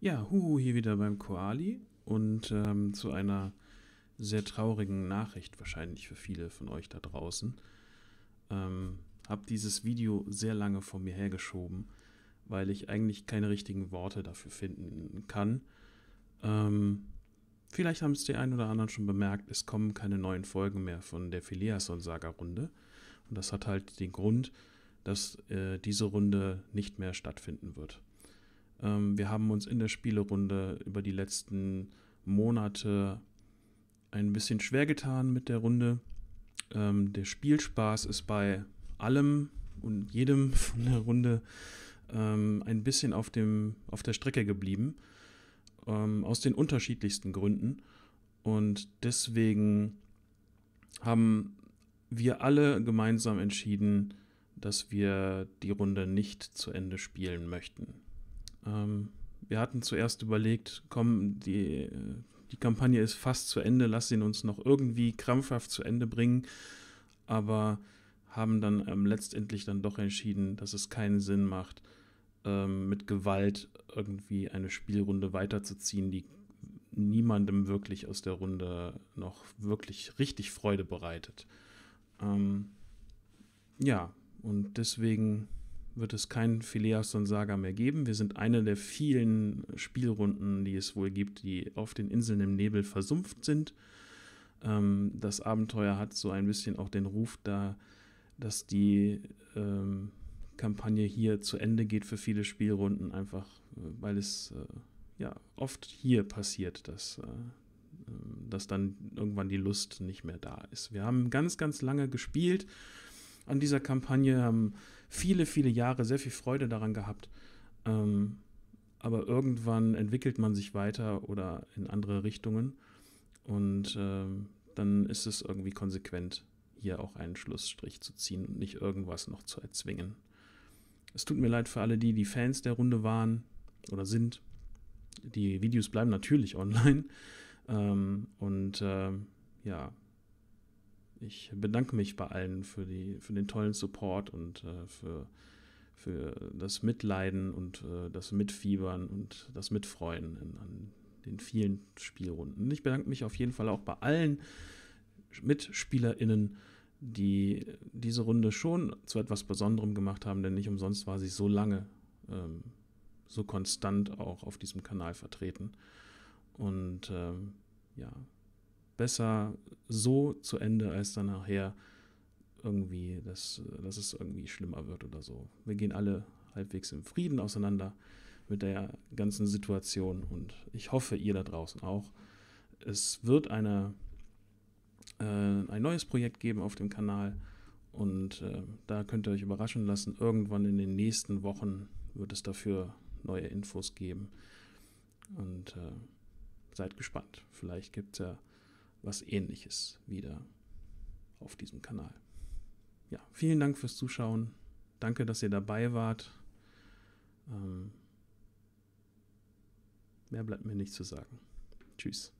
Ja, Huhu hier wieder beim Koali und ähm, zu einer sehr traurigen Nachricht wahrscheinlich für viele von euch da draußen. Ähm, hab dieses Video sehr lange vor mir hergeschoben, weil ich eigentlich keine richtigen Worte dafür finden kann. Ähm, vielleicht haben es die einen oder anderen schon bemerkt, es kommen keine neuen Folgen mehr von der Phileason-Saga-Runde. Und das hat halt den Grund, dass äh, diese Runde nicht mehr stattfinden wird. Ähm, wir haben uns in der Spielerunde über die letzten Monate ein bisschen schwer getan mit der Runde. Ähm, der Spielspaß ist bei allem und jedem von der Runde ähm, ein bisschen auf, dem, auf der Strecke geblieben. aus den unterschiedlichsten Gründen. Und deswegen haben wir alle gemeinsam entschieden, dass wir die Runde nicht zu Ende spielen möchten. Ähm, wir hatten zuerst überlegt, komm, die, die Kampagne ist fast zu Ende, lass ihn uns noch irgendwie krampfhaft zu Ende bringen, aber haben dann ähm, letztendlich dann doch entschieden, dass es keinen Sinn macht, ähm, mit Gewalt irgendwie eine Spielrunde weiterzuziehen, die niemandem wirklich aus der Runde noch wirklich richtig Freude bereitet. Ähm, ja, und deswegen wird es kein Phileas und Saga mehr geben. Wir sind eine der vielen Spielrunden, die es wohl gibt, die auf den Inseln im Nebel versumpft sind. Ähm, das Abenteuer hat so ein bisschen auch den Ruf da, dass die ähm, Kampagne hier zu Ende geht für viele Spielrunden, einfach äh, weil es äh, ja oft hier passiert, dass, äh, ähm, dass dann irgendwann die Lust nicht mehr da ist. Wir haben ganz, ganz lange gespielt an dieser Kampagne, haben viele, viele Jahre sehr viel Freude daran gehabt. Ähm, aber irgendwann entwickelt man sich weiter oder in andere Richtungen. Und ähm, dann ist es irgendwie konsequent, hier auch einen Schlussstrich zu ziehen und nicht irgendwas noch zu erzwingen. Es tut mir leid für alle die, die Fans der Runde waren oder sind. Die Videos bleiben natürlich online. Ähm, und äh, ja, ich bedanke mich bei allen für, die, für den tollen Support und äh, für, für das Mitleiden und äh, das Mitfiebern und das Mitfreuen in, an den vielen Spielrunden. Ich bedanke mich auf jeden Fall auch bei allen MitspielerInnen, die diese Runde schon zu etwas Besonderem gemacht haben, denn nicht umsonst war sie so lange, ähm, so konstant auch auf diesem Kanal vertreten. Und ähm, ja, besser so zu Ende, als dann nachher irgendwie, dass, dass es irgendwie schlimmer wird oder so. Wir gehen alle halbwegs im Frieden auseinander mit der ganzen Situation und ich hoffe, ihr da draußen auch. Es wird eine, äh, ein neues Projekt geben auf dem Kanal und äh, da könnt ihr euch überraschen lassen. Irgendwann in den nächsten Wochen wird es dafür neue Infos geben und äh, seid gespannt. Vielleicht gibt es ja was ähnliches wieder auf diesem Kanal. Ja, vielen Dank fürs Zuschauen. Danke, dass ihr dabei wart. Ähm, mehr bleibt mir nicht zu sagen. Tschüss.